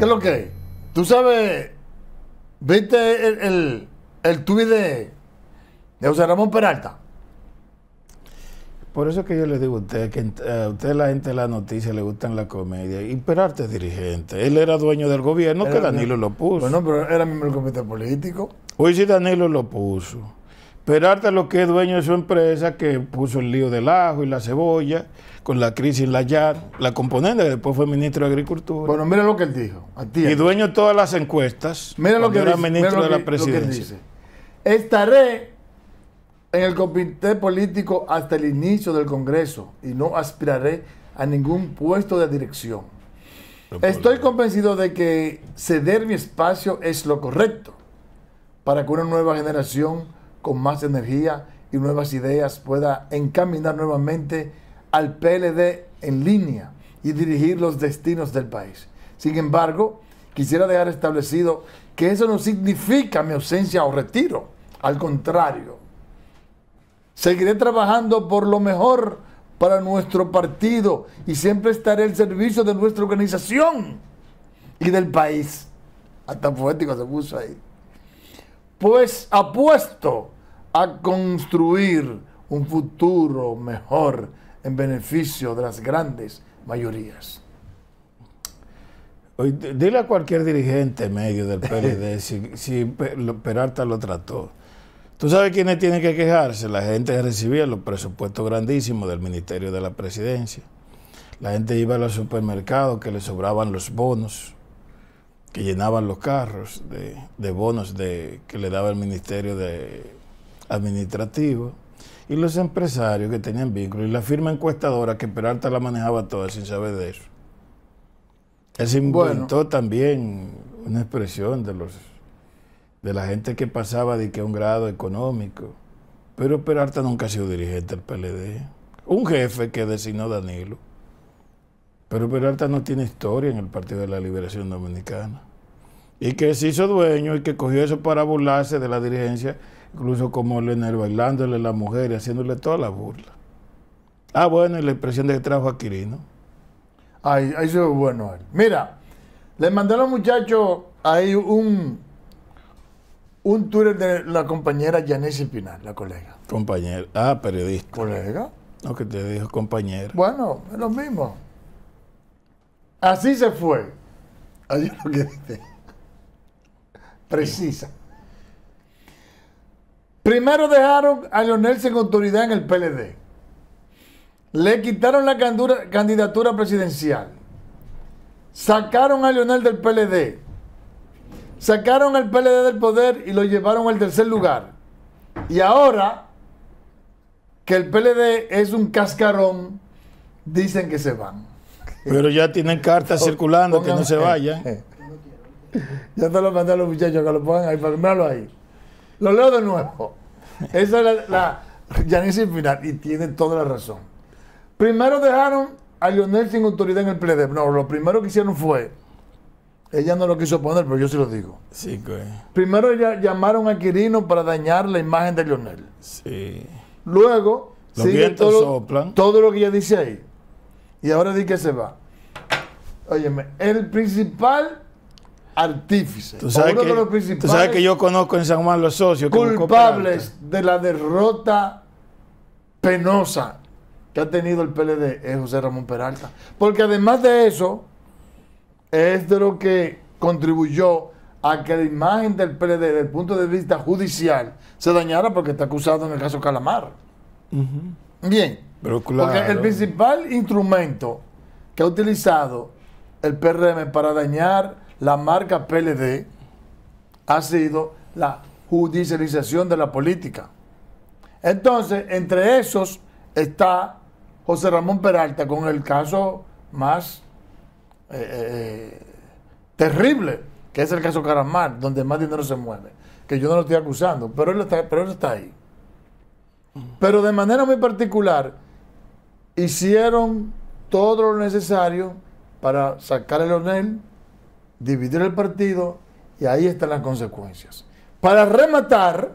¿Qué es lo que? Tú sabes, viste el, el, tuit de, de José Ramón Peralta. Por eso que yo le digo a usted que eh, a usted la gente de la noticia le gustan la comedia. Y Peralta es dirigente. Él era dueño del gobierno que Danilo lo puso. Bueno, pero era miembro del comité político. Hoy sí Danilo lo puso. Pero arte lo que es dueño de su empresa que puso el lío del ajo y la cebolla, con la crisis en la YAR, la componente que después fue ministro de Agricultura. Bueno, mira lo que él dijo. y dueño de todas las encuestas. Mira lo que era ministro de la presidencia. Estaré en el comité político hasta el inicio del Congreso y no aspiraré a ningún puesto de dirección. Estoy convencido de que ceder mi espacio es lo correcto para que una nueva generación con más energía y nuevas ideas pueda encaminar nuevamente al PLD en línea y dirigir los destinos del país. Sin embargo, quisiera dejar establecido que eso no significa mi ausencia o retiro. Al contrario, seguiré trabajando por lo mejor para nuestro partido y siempre estaré al servicio de nuestra organización y del país. Hasta poético se puso ahí pues apuesto a construir un futuro mejor en beneficio de las grandes mayorías. dile a cualquier dirigente medio del PLD si, Peralta lo trató. ¿Tú sabes quiénes tienen que quejarse? La gente recibía los presupuestos grandísimos del Ministerio de la Presidencia. La gente iba a los supermercados que le sobraban los bonos que llenaban los carros de, de bonos de, que le daba el Ministerio de Administrativo, y los empresarios que tenían vínculos, y la firma encuestadora que Peralta la manejaba toda sin saber de eso. Él se inventó también una expresión de los de la gente que pasaba de que un grado económico. Pero Peralta nunca ha sido dirigente del PLD. Un jefe que designó Danilo. Pero Peralta no tiene historia en el Partido de la Liberación Dominicana. Y que se hizo dueño y que cogió eso para burlarse de la dirigencia, incluso como le bailándole a la mujer y haciéndole toda la burla. Ah, bueno, y la impresión de que trajo a Quirino. Ay, eso es bueno. Mira, le mandé a los muchachos ahí un, un Twitter de la compañera Janice Espinal, la colega. Compañera. Ah, periodista. Colega. No, que te dijo compañera. Bueno, es lo mismo. Así se fue. es lo que dice. Precisa. Primero dejaron a Leonel sin autoridad en el PLD. Le quitaron la candidatura presidencial. Sacaron a Leonel del PLD. Sacaron al PLD del poder y lo llevaron al tercer lugar. Y ahora que el PLD es un cascarón, dicen que se van. Pero ya tienen cartas circulando que no se eh, vayan. Eh. Ya te lo mandé a los muchachos que lo pongan ahí, para ahí. Lo leo de nuevo. Esa es la, la final y tiene toda la razón. Primero dejaron a Lionel sin autoridad en el PLD. No, lo primero que hicieron fue, ella no lo quiso poner, pero yo se lo digo. Sí, güey. Primero llamaron a Quirino para dañar la imagen de Lionel. Sí. Luego, los todo lo que ella dice ahí. Y ahora di que se va. Óyeme, el principal artífice. Tú sabes, que, sabes que yo conozco en San Juan los socios. Culpables de la derrota penosa que ha tenido el PLD es eh, José Ramón Peralta. Porque además de eso, es de lo que contribuyó a que la imagen del PLD desde el punto de vista judicial se dañara porque está acusado en el caso Calamar. Bien. Porque el principal instrumento que ha utilizado el PRM para dañar la marca PLD ha sido la judicialización de la política. Entonces, entre esos está José Ramón Peralta con el caso más eh, eh, terrible, que es el caso Caramar, donde más dinero se mueve, que yo no lo estoy acusando, pero pero él está ahí. Pero de manera muy particular, hicieron todo lo necesario para sacar el Leonel, dividir el partido y ahí están las consecuencias. Para rematar,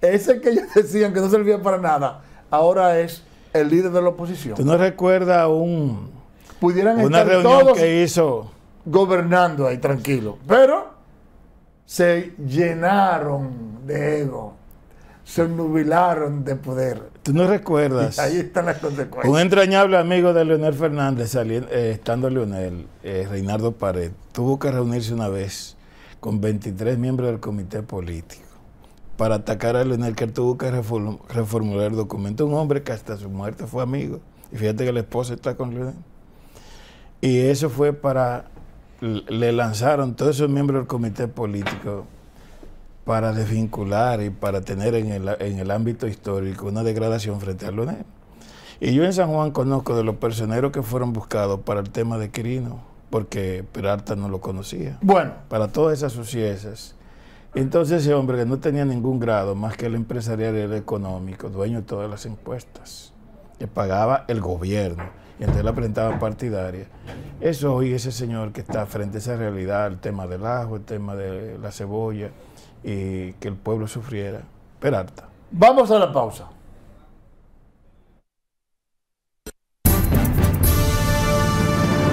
ese que ellos decían que no servía para nada, ahora es el líder de la oposición. ¿Tú no recuerdas un, Pudieran una reunión que hizo? Gobernando ahí tranquilo, pero se llenaron de ego se nubilaron de poder. Tú no recuerdas. ahí están las consecuencias. Un entrañable amigo de Leonel Fernández, eh, estando Leonel, ...Reinardo eh, Reinaldo Pared, tuvo que reunirse una vez con 23 miembros del comité político para atacar a Leonel, que él tuvo que reformular el documento. Un hombre que hasta su muerte fue amigo. Y fíjate que la esposa está con Leonel. Y eso fue para. Le lanzaron todos esos miembros del comité político para desvincular y para tener en el, ámbito histórico una degradación frente al ONEM. Y yo en San Juan conozco de los personeros que fueron buscados para el tema de Quirino, porque Peralta no lo conocía. Bueno. Para todas esas suciedades. Entonces ese hombre que no tenía ningún grado más que el empresarial y el económico, dueño de todas las encuestas que pagaba el gobierno, y entonces la presentaban partidaria. Eso hoy ese señor que está frente a esa realidad, el tema del ajo, el tema de la cebolla, y que el pueblo sufriera, Peralta. Vamos a la pausa.